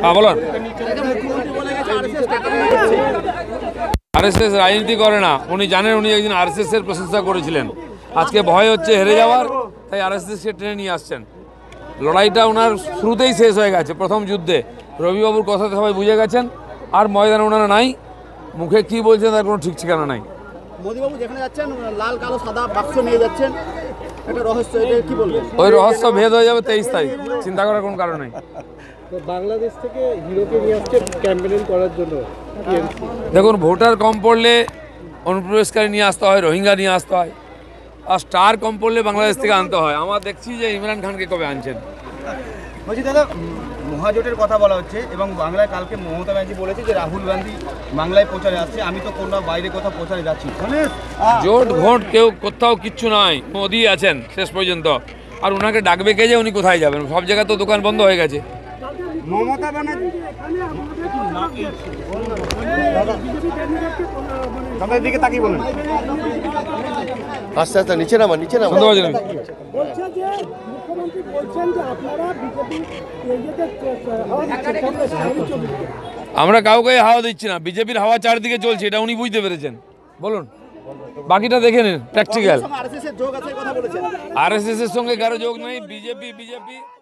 হ্যাঁ বলুন আরএসএস রাজনীতি করে না উনি জানেন উনি একদিন আরএসএস এর প্রশংসা করেছিলেন আজকে ভয় হচ্ছে হেরে যাওয়ার তাই আরএসএস কে ট্রেনে নিয়ে আসছেন লড়াইটা ওনার শুরুতেই শেষ হয়ে গেছে প্রথম যুদ্ধে রবিবাবুর কথা সবাই বুঝে গেছেন আর ময়দানে ওনারা নাই মুখে কি বলছেন তার কোনো ঠিক ঠিকানা নাই মোদীবাবু যেখানে যাচ্ছেন লাল কালো সাদা বাক্স নিয়ে যাচ্ছেন ওই রহস্য ভেদ হয়ে যাবে তেইশ তারিখ চিন্তা করার কোনো কারণ নেই বাংলাদেশ থেকে হিরোকে নিয়ে আসছে ক্যাম্পেনিং করার জন্য দেখুন ভোটার কম পড়লে অনুপ্রবেশকারী নিয়ে আসতে হয় রোহিঙ্গা নিয়ে আসতে হয় আর স্টার কম পড়লে বাংলাদেশ থেকে আনতে হয় আমার দেখছি যে ইমরান খানকে কবে আনছেন বলছি দাদা মহাজোটের কথা বলা হচ্ছে এবং বাংলায় কালকে মমতা ব্যানার্জি বলেছে যে রাহুল গান্ধী বাংলায় প্রচারে আসছে আমি তো কোনো বাইরে কোথাও প্রচারে যাচ্ছি হ্যাঁ। জোট ভোট কেউ কোথাও কিচ্ছু নাই মোদি আছেন শেষ পর্যন্ত আর ওনাকে ডাকবে কে যে উনি কোথায় যাবেন সব জায়গায় তো দোকান বন্ধ হয়ে গেছে মমতা ব্যানার্জি আস্তে আস্তে নিচে নামা নিচে নামা আমরা কাউকে হাওয়া দিচ্ছি না বিজেপির হাওয়া চারদিকে চলছে এটা উনি বুঝতে পেরেছেন বলুন বাকিটা দেখে নিন প্র্যাকটিক্যাল আর এস এস এর সঙ্গে কারো যোগ নেই বিজেপি বিজেপি